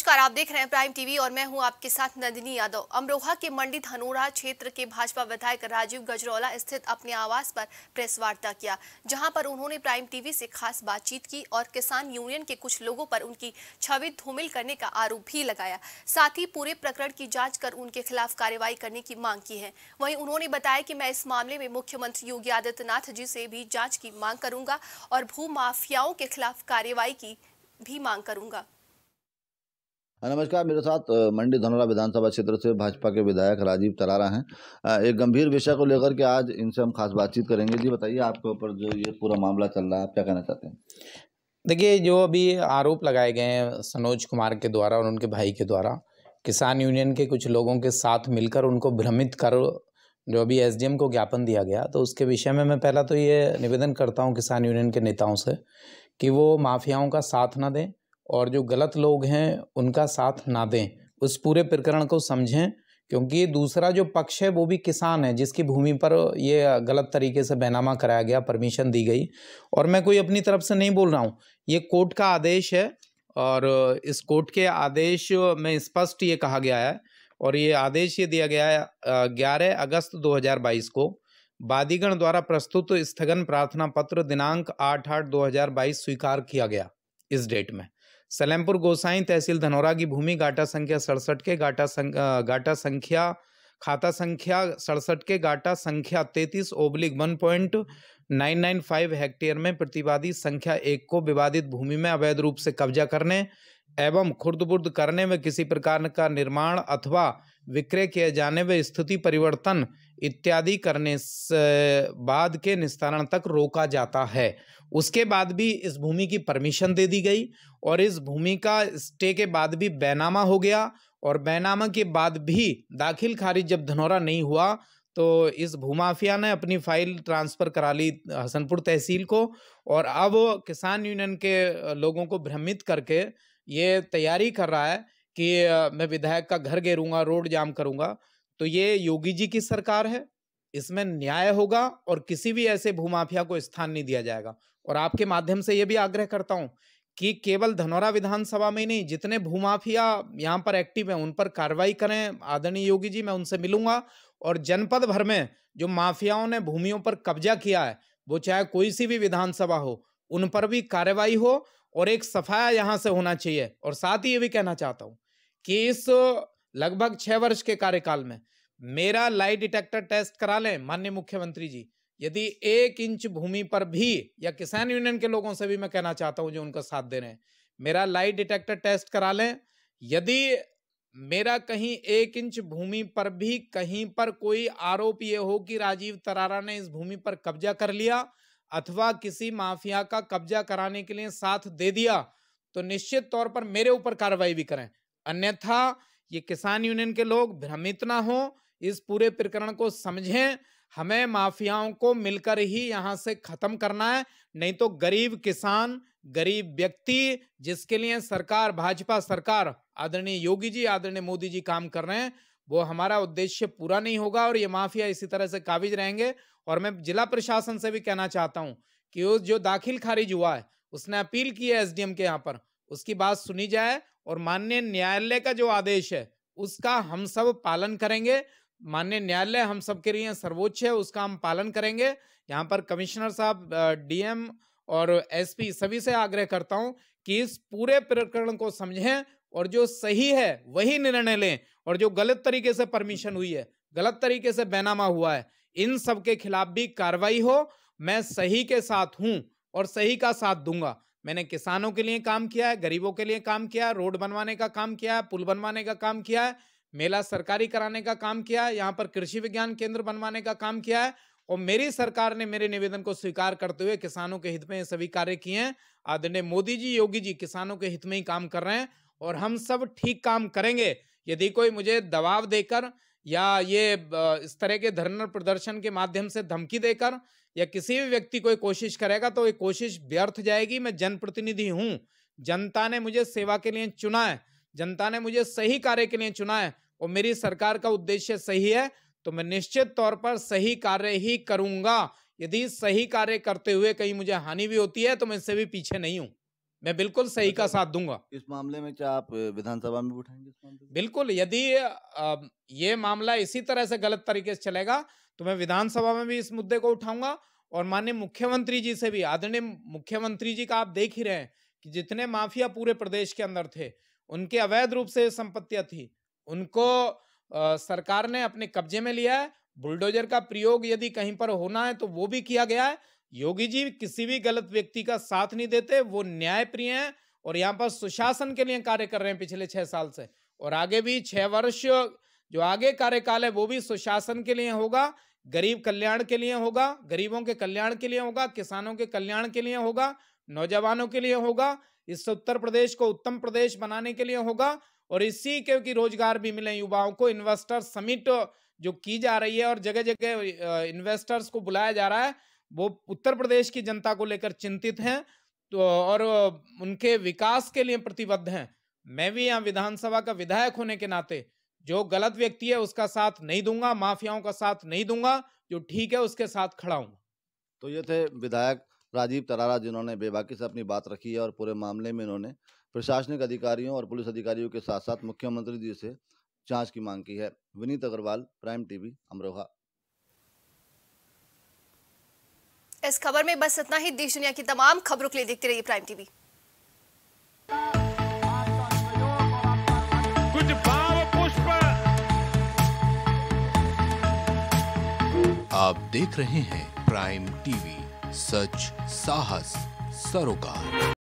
नमस्कार आप देख रहे हैं प्राइम टीवी और मैं हूं आपके साथ नंदिनी यादव अमरोहा के मंडी धनोरा क्षेत्र के भाजपा विधायक राजीव गजरौला स्थित अपने आवास पर प्रेस वार्ता किया जहां पर उन्होंने प्राइम टीवी से खास बातचीत की और किसान यूनियन के कुछ लोगों पर उनकी छवि धूमिल करने का आरोप भी लगाया साथ ही पूरे प्रकरण की जाँच कर उनके खिलाफ कार्यवाही करने की मांग की है वही उन्होंने बताया की मैं इस मामले में मुख्यमंत्री योगी आदित्यनाथ जी से भी जाँच की मांग करूंगा और भू माफियाओं के खिलाफ कार्यवाही की भी मांग करूंगा हाँ, नमस्कार मेरे साथ मंडी धनौरा विधानसभा क्षेत्र से भाजपा के विधायक राजीव तरारा हैं एक गंभीर विषय को लेकर के आज इनसे हम खास बातचीत करेंगे जी बताइए आपके ऊपर जो ये पूरा मामला चल रहा है आप क्या कहना चाहते हैं देखिए जो अभी आरोप लगाए गए हैं सनोज कुमार के द्वारा और उनके भाई के द्वारा किसान यूनियन के कुछ लोगों के साथ मिलकर उनको भ्रमित कर जो अभी एस को ज्ञापन दिया गया तो उसके विषय में मैं पहला तो ये निवेदन करता हूँ किसान यूनियन के नेताओं से कि वो माफियाओं का साथ ना दें और जो गलत लोग हैं उनका साथ ना दें उस पूरे प्रकरण को समझें क्योंकि दूसरा जो पक्ष है वो भी किसान है जिसकी भूमि पर ये गलत तरीके से बैनामा कराया गया परमिशन दी गई और मैं कोई अपनी तरफ से नहीं बोल रहा हूँ ये कोर्ट का आदेश है और इस कोर्ट के आदेश में स्पष्ट ये कहा गया है और ये आदेश ये दिया गया है ग्यारह अगस्त 2022 को वादीगण द्वारा प्रस्तुत स्थगन प्रार्थना पत्र दिनांक आठ आठ दो स्वीकार किया गया इस डेट में सलेमपुर गोसाई तहसील धनौरा की भूमि गाटा संख्या सड़सठ के गाटा संख, गाटा संख्या खाता संख्या सड़सठ के गाटा संख्या तैतीस oblique one point nine nine five hectare में प्रतिवादी संख्या एक को विवादित भूमि में अवैध रूप से कब्जा करने एवं खुर्द करने में किसी प्रकार का निर्माण अथवा विक्रय किए जाने व स्थिति परिवर्तन इत्यादि करने बाद के निस्तारण तक रोका जाता है उसके बाद भी इस भूमि की परमिशन दे दी गई और इस भूमि का स्टे के बाद भी बैनामा हो गया और बैनामा के बाद भी दाखिल खारिज जब धनौरा नहीं हुआ तो इस भूमाफिया ने अपनी फाइल ट्रांसफ़र करा ली हसनपुर तहसील को और अब किसान यूनियन के लोगों को भ्रमित करके ये तैयारी कर रहा है कि मैं विधायक का घर घेरूंगा रोड जाम करूंगा तो ये योगी जी की सरकार है इसमें न्याय होगा और किसी भी ऐसे भूमाफिया को स्थान नहीं दिया जाएगा और आपके माध्यम से ये भी आग्रह करता हूँ कि केवल धनौरा विधानसभा में ही नहीं जितने भूमाफिया यहाँ पर एक्टिव हैं उन पर कार्रवाई करें आदरणीय योगी जी मैं उनसे मिलूंगा और जनपद भर में जो माफियाओं ने भूमियों पर कब्जा किया है वो चाहे कोई सी भी विधानसभा हो उन पर भी कार्रवाई हो और एक सफाया यहाँ से होना चाहिए और साथ ही ये भी कहना चाहता हूँ कि इस लगभग छः वर्ष के कार्यकाल में मेरा लाई डिटेक्टर टेस्ट करा लें माननीय मुख्यमंत्री जी यदि एक इंच भूमि पर भी या किसान यूनियन के लोगों से भी मैं कहना चाहता हूँ जो उनका साथ दे रहे हैं मेरा लाई डिटेक्टर टेस्ट करा लें यदि मेरा कहीं एक इंच भूमि पर भी कहीं पर कोई आरोप ये हो कि राजीव तरारा ने इस भूमि पर कब्जा कर लिया अथवा किसी माफिया का कब्जा कराने के लिए साथ दे दिया तो निश्चित तौर पर मेरे ऊपर कार्रवाई भी करें अन्यथा ये किसान यूनियन के लोग भ्रमित ना हो इस पूरे प्रकरण को समझें हमें माफियाओं को मिलकर ही यहाँ से खत्म करना है नहीं तो गरीब किसान गरीब व्यक्ति जिसके लिए सरकार भाजपा सरकार आदरणीय योगी जी आदरणीय मोदी जी काम कर रहे हैं वो हमारा उद्देश्य पूरा नहीं होगा और ये माफिया इसी तरह से काबिज रहेंगे और मैं जिला प्रशासन से भी कहना चाहता हूँ कि उस जो दाखिल खारिज हुआ है उसने अपील की है एसडीएम के यहाँ पर उसकी बात सुनी जाए और माननीय न्यायालय का जो आदेश है उसका हम सब पालन करेंगे माननीय न्यायालय हम सब के लिए सर्वोच्च है उसका हम पालन करेंगे यहाँ पर कमिश्नर साहब डीएम और एसपी सभी से आग्रह करता हूँ कि इस पूरे प्रकरण को समझें और जो सही है वही निर्णय लें और जो गलत तरीके से परमिशन हुई है गलत तरीके से बैनामा हुआ है इन सब के खिलाफ भी कार्रवाई हो मैं सही के साथ हूं और सही का साथ दूंगा मैंने किसानों के लिए काम किया है गरीबों के लिए काम किया है रोड बनवाने का काम किया है पुल बनवाने का काम किया है मेला सरकारी कराने का काम किया है यहाँ पर कृषि विज्ञान केंद्र बनवाने का काम किया है और मेरी सरकार ने मेरे निवेदन को स्वीकार करते हुए किसानों के हित में सभी कार्य किए हैं आदरणीय मोदी जी योगी जी किसानों के हित में ही काम कर रहे हैं और हम सब ठीक काम करेंगे यदि कोई मुझे दबाव देकर या ये इस तरह के धरना प्रदर्शन के माध्यम से धमकी देकर या किसी भी व्यक्ति कोई कोशिश करेगा तो ये कोशिश व्यर्थ जाएगी मैं जनप्रतिनिधि हूँ जनता ने मुझे सेवा के लिए चुना है जनता ने मुझे सही कार्य के लिए चुना है और मेरी सरकार का उद्देश्य सही है तो मैं निश्चित तौर पर सही कार्य ही करूंगा यदि सही कार्य करते हुए कहीं मुझे हानि भी होती है तो मैं इससे भी पीछे नहीं हूं मैं बिल्कुल सही का साथ दूंगा इस मामले में क्या आप विधानसभा में उठाएंगे बिल्कुल यदि ये मामला इसी तरह से गलत तरीके से चलेगा तो मैं विधानसभा में भी इस मुद्दे को उठाऊंगा और माननीय मुख्यमंत्री जी से भी आदरणीय मुख्यमंत्री जी का आप देख ही रहे हैं कि जितने माफिया पूरे प्रदेश के अंदर थे उनके अवैध रूप से संपत्तियां थी उनको आ, सरकार ने अपने कब्जे में लिया है बुलडोजर का प्रयोग यदि कहीं पर होना है तो वो भी किया गया है योगी जी किसी भी गलत व्यक्ति का साथ नहीं देते वो न्याय प्रिय हैं और यहाँ पर सुशासन के लिए कार्य कर रहे हैं पिछले छह साल से और आगे भी छह वर्ष जो आगे कार्यकाल है वो भी सुशासन के लिए होगा गरीब कल्याण के लिए होगा गरीबों के कल्याण के लिए होगा किसानों के कल्याण के लिए होगा नौजवानों के लिए होगा इससे उत्तर प्रदेश को उत्तम प्रदेश बनाने के लिए होगा और इसी के कि रोजगार भी मिले युवाओं को इन्वेस्टर समिट जो की जा रही है और जगह जगह इन्वेस्टर्स को बुलाया जा रहा है वो उत्तर प्रदेश की जनता को लेकर चिंतित हैं तो और उनके विकास के लिए प्रतिबद्ध हैं मैं भी यहाँ विधानसभा का विधायक होने के नाते जो गलत व्यक्ति है उसका साथ नहीं दूंगा माफियाओं का साथ नहीं दूंगा जो ठीक है उसके साथ खड़ा हूँ तो ये थे विधायक राजीव तरारा जिन्होंने बेबाकी से अपनी बात रखी है और पूरे मामले में इन्होंने प्रशासनिक अधिकारियों और पुलिस अधिकारियों के साथ साथ मुख्यमंत्री जी से जांच की मांग की है विनीत अग्रवाल प्राइम टीवी अमरोहा इस खबर में बस इतना ही देश दुनिया की तमाम खबरों के लिए देखते रहिए प्राइम टीवी कुछ भाव पुष्प आप देख रहे हैं प्राइम टीवी सच साहस सरोकार